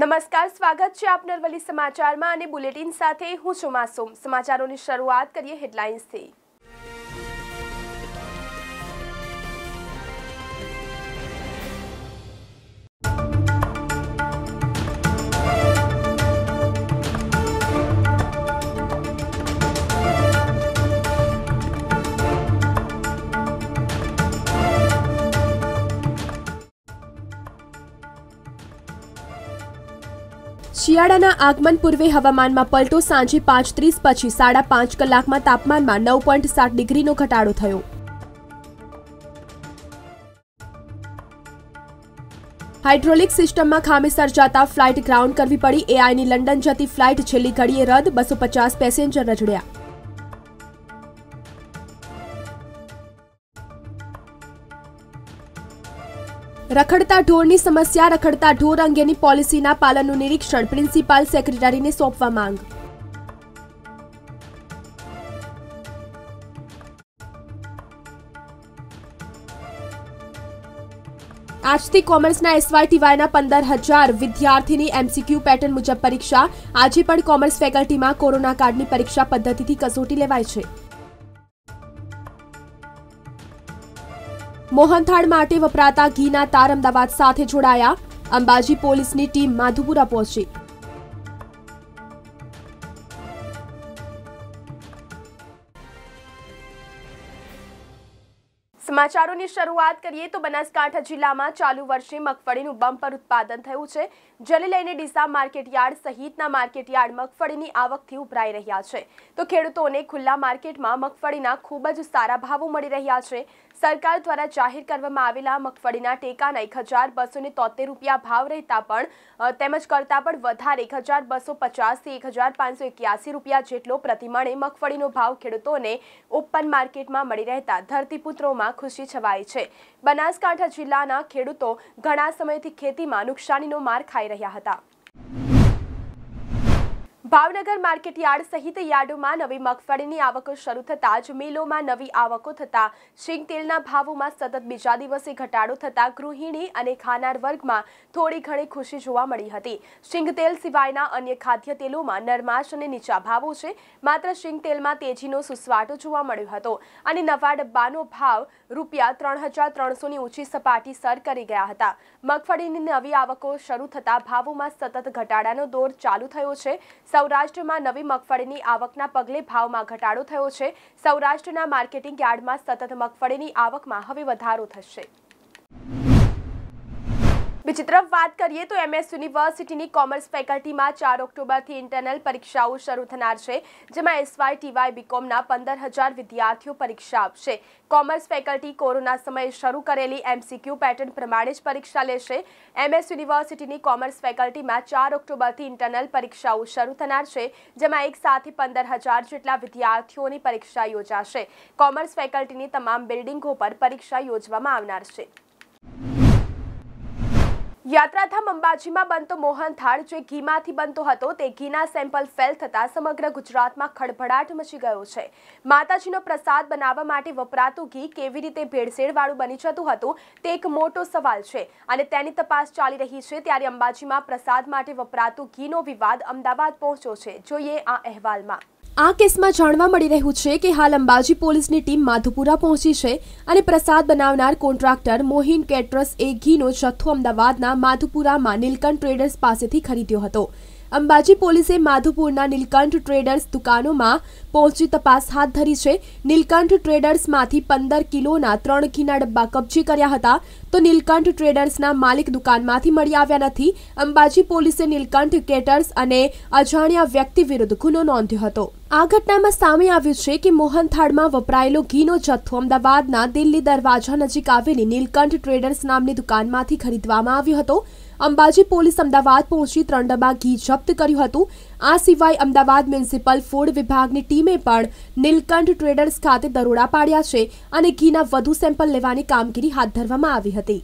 નમસ્કાર સ્વાગત છે આપ નરવલી સમાચારમાં અને બુલેટિન સાથે હું છું માસુમ સમાચારોની શરૂઆત કરીએ હેડલાઇન્સથી શિયાળાના આગમન પૂર્વે હવામાનમાં પલટો સાંજે પાંચ ત્રીસ પછી સાડા પાંચ કલાકમાં તાપમાનમાં નવ પોઈન્ટ સાત ડિગ્રીનો ઘટાડો થયો હાઇડ્રોલિક સિસ્ટમમાં ખામી સર્જાતા ફ્લાઇટ ગ્રાઉન્ડ કરવી પડી એઆઈની લંડન જતી ફ્લાઇટ છેલ્લી ઘડીએ રદ બસો પચાસ પેસેન્જર રજડ્યા રખડતા ઢોરની સમસ્યા રખડતા ઢોર અંગેની પોલિસીના પાલનનું નિરીક્ષણ પ્રિન્સિપાલ સેક્રેટરીને સોંપવા માંગ આજથી કોમર્સના એસવાયટીવાયના પંદર હજાર વિદ્યાર્થીની એમસીક્યુ પેટર્ન મુજબ પરીક્ષા આજે પણ કોમર્સ ફેકલ્ટીમાં કોરોના કાર્ડની પરીક્ષા પદ્ધતિથી કસોટી લેવાય છે મોહનથાળ માટે વપરાતા ઘીના તાર અમદાવાદ સાથે જોડાયા અંબાજી પોલીસની ટીમ માધુપુરા પહોંચી સમાચારોની શરૂઆત કરીએ તો બનાસકાંઠા જિલ્લામાં ચાલુ વર્ષે મગફળીનું બમ્પર ઉત્પાદન થયું છે જેને લઈને ડીસા માર્કેટયાર્ડ સહિતના માર્કેટયાર્ડ મગફળીની આવકથી ઉભરાઈ રહ્યા છે તો ખેડૂતોને ખુલ્લા માર્કેટમાં મગફળીના ખૂબ જ સારા ભાવો મળી રહ્યા છે સરકાર દ્વારા જાહેર કરવામાં આવેલા મગફળીના ટેકાના એક હજાર બસો ને તોતેર રૂપિયા ભાવ રહેતા પણ તેમજ કરતાં પણ વધારે એક હજાર બસો પચાસથી એક હજાર પાંચસો એક્યાસી રૂપિયા જેટલો પ્રતિમાણે મગફળીનો ભાવ ખેડૂતોને ઓપન માર્કેટમાં મળી રહેતા ધરતીપુત્રોમાં ખુશી છવાઈ છે બનાસકાંઠા જિલ્લાના ખેડૂતો ઘણા સમયથી ખેતીમાં નુકસાનીનો માર ખાઈ રહ્યા હતા ભાવનગર માર્કેટ યાર્ડ સહિત યાર્ડોમાં નવી મગફળીની આવકો શરૂ થતાં જ મિલોમાં નવી આવકો થતાં શીંગ ભાવોમાં સતત બીજા દિવસે ઘટાડો થતાં ગૃહિણી અને ખાનાર વર્ગમાં થોડી ઘણી ખુશી જોવા મળી હતી શીંગ સિવાયના અન્ય ખાદ્ય તેલોમાં નરમાશ અને નીચા ભાવો છે માત્ર શીંગતેલમાં તેજીનો સુસવાટો જોવા મળ્યો હતો અને નવા ડબ્બાનો ભાવ રૂપિયા ત્રણ હજાર ત્રણસોની ઊંચી સપાટી સર કરી ગયા હતા મગફળીની નવી આવકો શરૂ થતાં ભાવોમાં સતત ઘટાડાનો દોર ચાલુ થયો છે સૌરાષ્ટ્રમાં નવી મગફળીની આવકના પગલે ભાવમાં ઘટાડો થયો છે સૌરાષ્ટ્રના માર્કેટિંગ યાર્ડમાં સતત મગફળીની આવકમાં હવે વધારો થશે બીજી તરફ વાત કરીએ તો એમએસ યુનિવર્સિટીની કોમર્સ ફેકલ્ટીમાં ચાર ઓક્ટોબરથી ઇન્ટરનલ પરીક્ષાઓ શરૂ થનાર છે જેમાં એસવાય ટીવાય બીકોમના પંદર હજાર વિદ્યાર્થીઓ પરીક્ષા આપશે કોમર્સ ફેકલ્ટી કોરોના સમયે શરૂ કરેલી એમસીક્યુ પેટર્ન પ્રમાણે જ પરીક્ષા લેશે એમએસ યુનિવર્સિટીની કોમર્સ ફેકલ્ટીમાં ચાર ઓક્ટોબરથી ઇન્ટરનલ પરીક્ષાઓ શરૂ થનાર છે જેમાં એક સાથે પંદર હજાર જેટલા વિદ્યાર્થીઓની પરીક્ષા યોજાશે કોમર્સ ફેકલ્ટીની તમામ બિલ્ડિંગો પર પરીક્ષા યોજવામાં આવનાર છે યાત્રાધામ અંબાજીમાં બનતો મોહન થાળ જે ઘીમાંથી બનતો હતો તે ઘીના સેમ્પલ ફેલ થતાં સમગ્ર ગુજરાતમાં ખળભળાટ મચી ગયો છે માતાજીનો પ્રસાદ બનાવવા માટે વપરાતું ઘી કેવી રીતે ભેળસેળવાળું બની જતું હતું તે એક મોટો સવાલ છે અને તેની તપાસ ચાલી રહી છે ત્યારે અંબાજીમાં પ્રસાદ માટે વપરાતું ઘીનો વિવાદ અમદાવાદ પહોંચ્યો છે જોઈએ આ અહેવાલમાં આ કેસમાં જાણવા મળી રહ્યું છે કે હાલ અંબાજી પોલીસની ટીમ માધુપુરા પહોંચી છે અને પ્રસાદ બનાવનાર કોન્ટ્રાક્ટર મોહિન કેટ્રસ એ ઘીનો જથ્થો અમદાવાદના માધુપુરામાં નીલકંઠ ટ્રેડર્સ પાસેથી ખરીદ્યો હતો અંબાજી પોલીસે માધુપુરના નીલકંઠ ટ્રેડર્સ દુકાનોમાં પહોંચી તપાસ હાથ ધરી છે નીલકંઠ ટ્રેડર્સમાંથી પંદર કિલોના ત્રણ ઘીના ડબ્બા કબજે કર્યા હતા તો નીલકંઠ ટ્રેડર્સના માલિક દુકાનમાંથી મળી આવ્યા નથી અંબાજી પોલીસે નીલકંઠ કેટર્સ અને અજાણ્યા વ્યક્તિ વિરુદ્ધ ગુનો નોંધ્યો હતો આ ઘટનામાં સામે આવ્યું છે કે મોહનથાળમાં વપરાયેલો ઘીનો જથ્થો અમદાવાદના દિલ્હી દરવાજા નજીક આવેલી નીલકંઠ ટ્રેડર્સ નામની દુકાનમાંથી ખરીદવામાં આવ્યો હતો અંબાજી પોલીસ અમદાવાદ પહોંચી ત્રણ ડબ્બા ઘી જપ્ત કર્યું હતું આ સિવાય અમદાવાદ મ્યુનિસિપલ ફૂડ વિભાગની ટીમે પણ નીલકંઠ ટ્રેડર્સ ખાતે દરોડા પાડ્યા છે અને ઘીના વધુ સેમ્પલ લેવાની કામગીરી હાથ ધરવામાં આવી હતી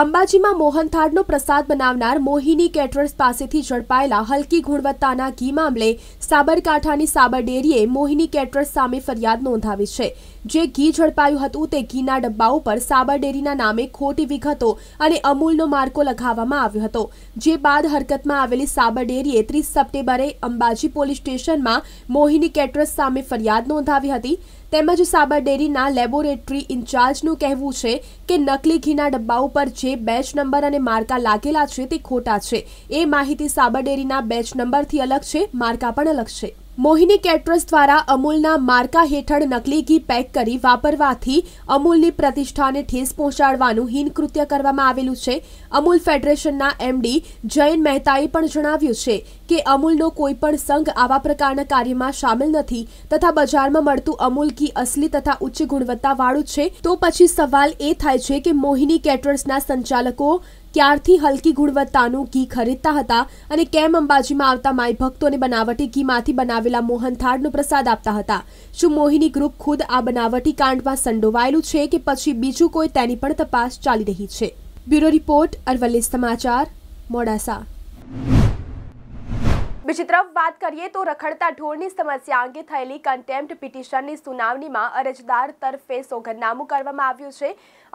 અંબાજીમાં મોહનથાળનો પ્રસાદ બનાવનાર મોહિની કેટરર્સ પાસેથી ઝડપાયેલા હલકી ગુણવત્તાના ઘી મામલે સાબરકાંઠાની સાબર ડેરીએ મોહિની કેટરર્સ સામે ફરિયાદ નોંધાવી છે જે ઘી ઝડપાયું હતું તે ઘીના ડબ્બા ઉપર સાબર ડેરીના નામે ખોટી વિગતો અને અમૂલનો માર્કો લગાવવામાં આવ્યો હતો જે બાદ હરકતમાં આવેલી સાબર ડેરીએ ત્રીસ સપ્ટેમ્બરે અંબાજી પોલીસ સ્ટેશનમાં મોહિની કેટરર્સ સામે ફરિયાદ નોંધાવી હતી તેમજ સાબરડેરીના લેબોરેટરી ઇન્ચાર્જનું કહેવું છે કે નકલી ઘીના ડબ્બા ઉપર જે બેચ નંબર અને માર્કા લાગેલા છે તે ખોટા છે એ માહિતી સાબરડેરીના બેચ નંબરથી અલગ છે માર્કા પણ અલગ છે મોહિની કેટરસ દ્વારા અમૂલના માર્કા હેઠળ નકલી ઘી પેક કરી વાપરવાથી અમૂલની પ્રતિષ્ઠાને ઠેસ પહોંચાડવાનું હિનકૃત્ય કરવામાં આવેલું છે અમૂલ ફેડરેશનના એમડી જયન મહેતાએ પણ જણાવ્યું છે કે અમૂલનો કોઈ પણ સંઘ આવા પ્રકારના કાર્યમાં સામેલ નથી તથા બજારમાં મળતું અમૂલ ઘી અસલી તથા ઉચ્ચ ગુણવત્તાવાળું છે તો પછી સવાલ એ થાય છે કે મોહિની કેટરર્સના સંચાલકો ક્યારથી હલકી ગુણવત્તાનું ઘી ખરીદતા હતા અને કેમ અંબાજીમાં આવતા માય ભક્તોને બનાવટી ઘીમાંથી બનાવેલા મોહનથાળનો પ્રસાદ આપતા હતા શું મોહિની ગ્રુપ ખુદ આ બનાવટી કાંડમાં સંડોવાયેલું છે કે પછી બીજું કોઈ તેની પણ તપાસ ચાલી રહી છે બ્યુરો રિપોર્ટ અરવલ્લી સમાચાર મોડાસા બીજી તરફ વાત કરીએ તો રખડતા ઢોરની સમસ્યા અંગે થયેલી કન્ટેમ્પ્ટ પિટિશનની સુનાવણીમાં અરજદાર તરફે સોગંદનામું કરવામાં આવ્યું છે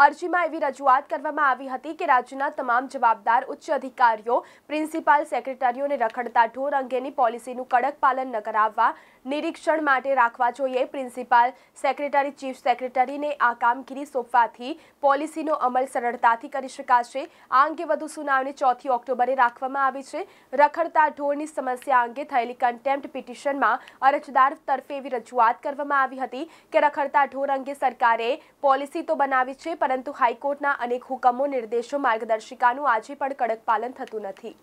અરજીમાં એવી રજૂઆત કરવામાં આવી હતી કે રાજ્યના તમામ જવાબદાર ઉચ્ચ અધિકારીઓ પ્રિન્સિપાલ સેક્રેટરીઓને રખડતા ઢોર અંગેની પોલિસીનું કડક પાલન ન કરાવવા નિરીક્ષણ માટે રાખવા જોઈએ પ્રિન્સિપાલ સેક્રેટરી ચીફ સેક્રેટરીને આ કામગીરી સોંપવાથી પોલિસીનો અમલ સરળતાથી કરી શકાશે આ અંગે વધુ સુનાવણી ચોથી ઓક્ટોબરે રાખવામાં આવી છે રખડતા ઢોરની સમસ્યા પાસે અંગે થયેલી કન્ટેમ્પ્ટ પિટિશનમાં અરજદાર તરફે એવી રજૂઆત કરવામાં આવી હતી કે રખડતા ઢોર અંગે સરકારે પોલિસી તો બનાવી છે પરંતુ હાઈકોર્ટના અનેક હુકમો નિર્દેશો માર્ગદર્શિકાનું આજે પણ કડક પાલન થતું નથી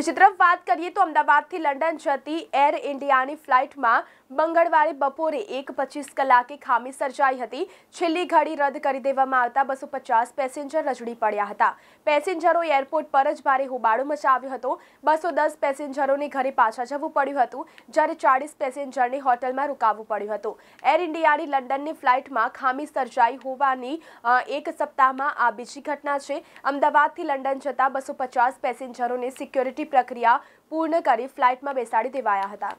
વિચિત્ર વાત કરીએ તો અમદાવાદ થી લંડન જતી એર ઈન્ડિયા ની ફ્લાઈટ માં બંગળવાળી બપોરે 125 કલાકે ખામી સર્જાઈ હતી છેલ્લી ઘડી રદ કરી દેવામાં આવતા 250 પેસેન્જર રઝડી પડ્યા હતા પેસેન્જરો એરપોર્ટ પર જ ભારે હોબાળો મચાવ્યો હતો 210 પેસેન્જરો ને ઘરે પાછા જવું પડ્યું હતું જ્યારે 40 પેસેન્જર ને હોટેલ માં રોકાવું પડ્યું હતું એર ઈન્ડિયા ની લંડન ની ફ્લાઈટ માં ખામી સર્જાઈ હોવાની એક સપ્તાહ માં આ બીજી ઘટના છે અમદાવાદ થી લંડન જતા 250 પેસેન્જરો ને સિક્યુરિટી પ્રક્રિયા પૂર્ણ કરી ફ્લાઇટમાં બેસાડી દેવાયા હતા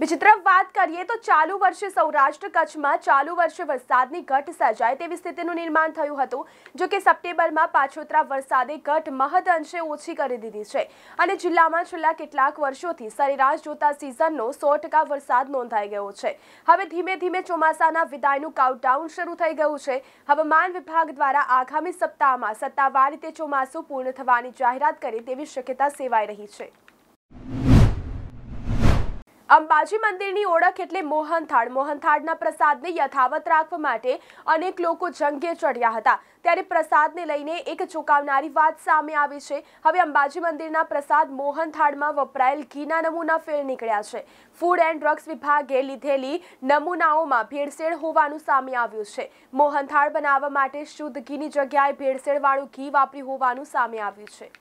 બીજી તરફ વાત કરીએ તો ચાલુ વર્ષે સૌરાષ્ટ્ર કચ્છમાં ચાલુ વર્ષે વરસાદની ઘટ સર્જાય તેવી સ્થિતિનું નિર્માણ થયું હતું જો કે સપ્ટેમ્બરમાં પાછોતરા વરસાદે ઘટ મહદ અંશે ઓછી કરી દીધી છે અને જિલ્લામાં છેલ્લા કેટલાક વર્ષોથી સરેરાશ જોતા સિઝનનો સો વરસાદ નોંધાઈ ગયો છે હવે ધીમે ધીમે ચોમાસાના વિદાયનું કાઉન્ટાઉન શરૂ થઈ ગયું છે હવામાન વિભાગ દ્વારા આગામી સપ્તાહમાં સત્તાવાર રીતે ચોમાસું પૂર્ણ થવાની જાહેરાત કરે તેવી શક્યતા સેવાઈ રહી છે અંબાજી મંદિરની ઓળખ એટલે મોહનથાળ મોહનથાળના પ્રસાદને યથાવત રાખવા માટે અનેક લોકો જંગે ચડ્યા હતા ત્યારે પ્રસાદને લઈને એક ચોંકાવનારી વાત સામે આવી છે હવે અંબાજી મંદિરના પ્રસાદ મોહનથાળમાં વપરાયેલ ઘીના નમૂના ફેર નીકળ્યા છે ફૂડ એન્ડ ડ્રગ્સ વિભાગે લીધેલી નમૂનાઓમાં ભેળસેળ હોવાનું સામે આવ્યું છે મોહનથાળ બનાવવા માટે શુદ્ધ ઘીની જગ્યાએ ભેળસેળવાળું ઘી વાપર્યું હોવાનું સામે આવ્યું છે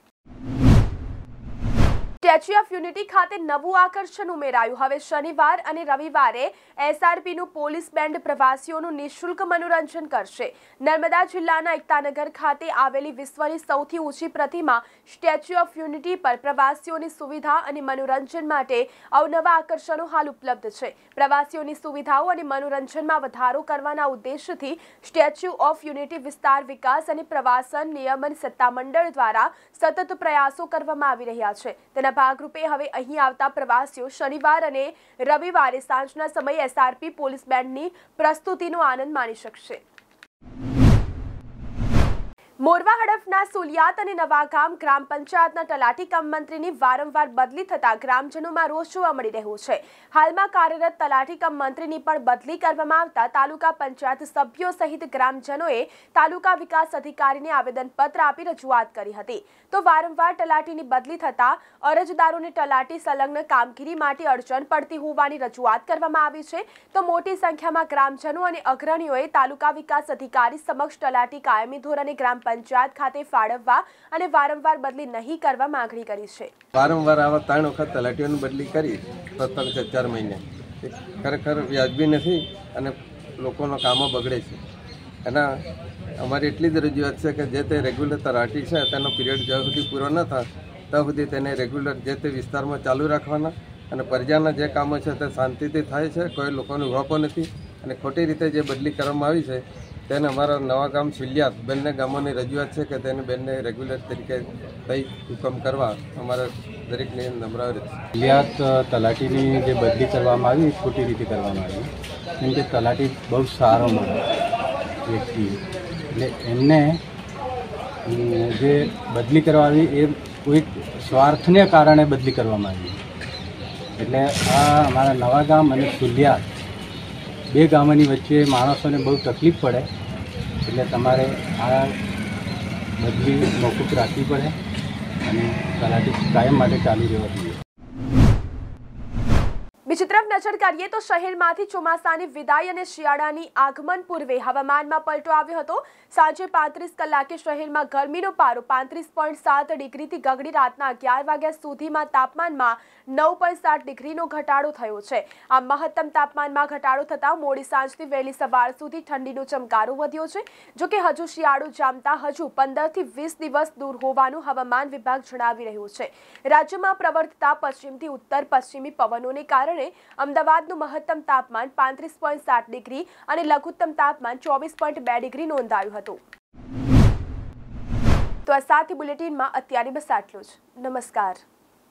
સ્ટેચ્યુ ઓફ યુનિટી ખાતે નવું આકર્ષણ ઉમેરાયું હવે શનિવાર અને રવિવારે એસઆરપીનું પોલીસ બેન્ડ પ્રવાસીઓનું નિઃશુલ્ક મનોરંજન કરશે નર્મદા જિલ્લાના એકતાનગર ખાતે આવેલી વિશ્વની સૌથી ઊંચી પ્રતિમા સ્ટેચ્યુ ઓફ યુનિટી પર પ્રવાસીઓની સુવિધા અને મનોરંજન માટે અવનવા આકર્ષણો હાલ ઉપલબ્ધ છે પ્રવાસીઓની સુવિધાઓ અને મનોરંજનમાં વધારો કરવાના ઉદ્દેશથી સ્ટેચ્યુ ઓફ યુનિટી વિસ્તાર વિકાસ અને પ્રવાસન નિયમન સત્તામંડળ દ્વારા સતત પ્રયાસો કરવામાં આવી રહ્યા છે તેના ભાગરૂપે હવે અહીં આવતા પ્રવાસીઓ શનિવાર અને રવિવારે સાંજના સમયે એસઆરપી પોલીસ બેન્ડની પ્રસ્તુતિનો આનંદ માણી શકશે મોરવા હડફના સુલિયાત અને નવાગામ ગ્રામ પંચાયતના તલાટી કમ મંત્રીની વારંવાર બદલી થતાં ગ્રામજનોમાં રોષ જોવા મળી રહ્યો છે હાલમાં કાર્યરત તલાટી કમ મંત્રીની પણ બદલી કરવામાં આવતા તાલુકા પંચાયત સભ્યો સહિત ગ્રામજનોએ તાલુકા વિકાસ અધિકારીને આવેદનપત્ર આપી રજૂઆત કરી હતી તો વારંવાર તલાટીની બદલી થતાં અરજદારોને તલાટી સંલગ્ન કામગીરી માટે અડચણ પડતી હોવાની રજૂઆત કરવામાં આવી છે તો મોટી સંખ્યામાં ગ્રામજનો અને અગ્રણીઓએ તાલુકા વિકાસ અધિકારી સમક્ષ તલાટી કાયમી ધોરણે ગ્રામ પંચાયત ખાતે ફાળવવા અને વારંવાર બદલી નહીં કરવા માંગણી કરી છે વારંવાર આવા ત્રણ વખત તલાટીઓની બદલી કરી સત્તર ચાર મહિને ખરેખર વ્યાજબી નથી અને લોકોનો કામો બગડે છે એના અમારી એટલી જ રજૂઆત છે કે જે તે રેગ્યુલર તલાટી છે તેનો પિરિયડ જ્યાં સુધી પૂરો ન થાય ત્યાં સુધી તેને રેગ્યુલર જે તે વિસ્તારમાં ચાલુ રાખવાના અને પ્રજાના જે કામો છે તે શાંતિથી થાય છે કોઈ લોકોનું રોપો નથી અને ખોટી રીતે જે બદલી કરવામાં આવી છે તેને અમારા નવા ગામ સુલિયાત બંને ગામોની રજૂઆત છે કે તેને બંને રેગ્યુલર તરીકે કંઈક હુકમ કરવા અમારા દરેકને નમ્ર શિલિયાત તલાટીની જે બદલી કરવામાં આવી ખોટી રીતે કરવામાં આવી કેમ કે તલાટી બહુ સારો મળે વ્યક્તિ એટલે એમને જે બદલી કરવા આવી એ કોઈક સ્વાર્થને કારણે બદલી કરવામાં આવી એટલે આ અમારા નવા ગામ અને સુલિયાત બે ગામોની વચ્ચે માણસોને બહુ તકલીફ પડે એટલે તમારે આ બદલી મોકૂફ રાખવી પડે અને તલાટી કાયમ માટે ચાલુ રહેવા જોઈએ બીજી તરફ નજર કરીએ તો શહેરમાંથી ચોમાસાની વિદાય અને શિયાળાની આગમન પૂર્વે હવામાનમાં પલટો આવ્યો હતો સાંજે પાંત્રીસ કલાકે શહેરમાં ગરમીનો પારો પાંત્રીસ પોઈન્ટ સાત ડિગ્રીથી ગગડી રાતના અગિયાર વાગ્યા સુધીમાં તાપમાનમાં નવ પોઈન્ટ સાત ડિગ્રીનો ઘટાડો થયો છે આ મહત્તમ તાપમાનમાં ઘટાડો થતાં મોડી સાંજથી વહેલી સવાર સુધી ઠંડીનો ચમકારો વધ્યો છે જો કે હજુ શિયાળો જામતા હજુ પંદરથી વીસ દિવસ દૂર હોવાનું હવામાન વિભાગ જણાવી રહ્યું છે રાજ્યમાં પ્રવર્તતા પશ્ચિમથી ઉત્તર પશ્ચિમી પવનોને કારણે અમદાવાદનું મહત્તમ તાપમાન પાંત્રીસ પોઈન્ટ સાત ડિગ્રી અને લઘુત્તમ તાપમાન ચોવીસ પોઈન્ટ બે ડિગ્રી નોંધાયું હતું તો આ સાથે બુલેટિનમાં અત્યારે બસ આટલું જ નમસ્કાર